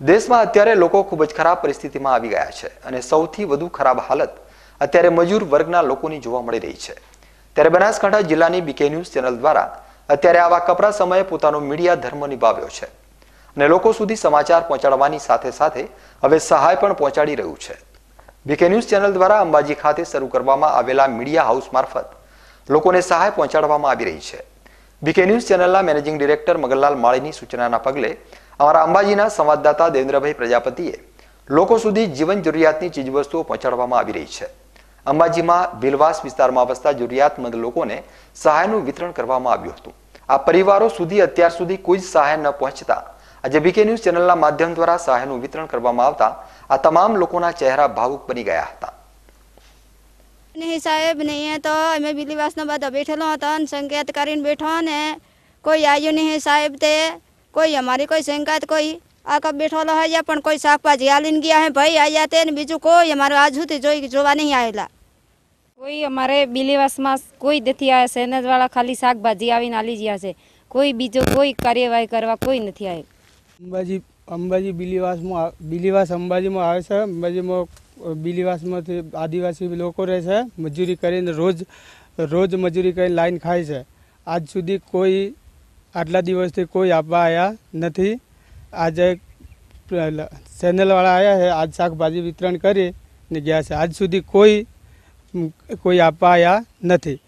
દેશમાં અત્યારે લોકો ખૂબ જ ખરાબ પરિસ્થિતિમાં આવી ગયા છે અને સૌથી વધુ ખરાબ હાલત અત્યારે મજૂર વર્ગના લોકોની જોવા મળી રહી છે ત્યારે બનાસકાંઠા જિલ્લાની બીકે ન્યૂઝ ચેનલ દ્વારા અત્યારે આવા કપરા સમયે પોતાનો મીડિયા ધર્મ નિભાવ્યો છે અને લોકો સુધી સમાચાર પહોંચાડવાની સાથે સાથે હવે સહાય પણ પહોંચાડી રહ્યું છે બીકે ન્યૂઝ ચેનલ દ્વારા અંબાજી ખાતે શરૂ કરવામાં આવેલા મીડિયા હાઉસ મારફત લોકોને સહાય પહોંચાડવામાં આવી રહી છે બીકે ન્યૂઝ ચેનલના મેનેજિંગ ડિરેક્ટર મગનલાલ માળીની સૂચનાના પગલે અમારા અંબાજીના સંવાદદાતા દેવેન્દ્રભાઈ પ્રજાપતિએ લોકો સુધી જીવન જરૂરિયાતની ચીજવસ્તુઓ પહોંચાડવામાં આવી રહી છે અંબાજીમાં ભીલવાસ વિસ્તારમાં વસતા જરૂરિયાતમંદ લોકોને સહાયનું વિતરણ કરવામાં આવ્યું હતું આ પરિવારો સુધી અત્યાર સુધી કોઈ જ સહાય ન પહોંચતા આજે બીકે ન્યૂઝ ચેનલના માધ્યમ દ્વારા સહાયનું વિતરણ કરવામાં આવતા આ તમામ લોકોના ચહેરા ભાવુક બની ગયા હતા નહીં સાહેબ નહીં તો અમે બિલીવાસનો બધા બેઠેલો હતો અને સંકેત કરીને બેઠો ને કોઈ આવ્યું નહીં સાહેબ તે કોઈ અમારી કોઈ શંકાત કોઈ આખા બેઠોલો હૈયા પણ કોઈ શાકભાજી આલીને ગયા હે ભાઈ આવ્યા તે ને બીજું કોઈ અમારે આજ સુધી જોઈ જોવા નહીં આવેલા કોઈ અમારે બિલીવાસમાં કોઈ નથી આવ્યા સેનેજવાળા ખાલી શાકભાજી આવીને આલી ગયા છે કોઈ બીજો કોઈ કાર્યવાહી કરવા કોઈ નથી આવ્યું અંબાજી અંબાજી બિલીવાસમાં બિલીવાસ અંબાજીમાં આવે છે અંબાજીમાં બિલીવાસમાંથી આદિવાસી લોકો રહે છે મજૂરી કરીને રોજ રોજ મજૂરી કરીને લાઈન ખાય છે આજ સુધી કોઈ આટલા દિવસથી કોઈ આપવા આવ્યા નથી આજે ચેનલવાળા આવ્યા છે આજ શાકભાજી વિતરણ કરી ને ગયા છે આજ સુધી કોઈ કોઈ આપવા આવ્યા નથી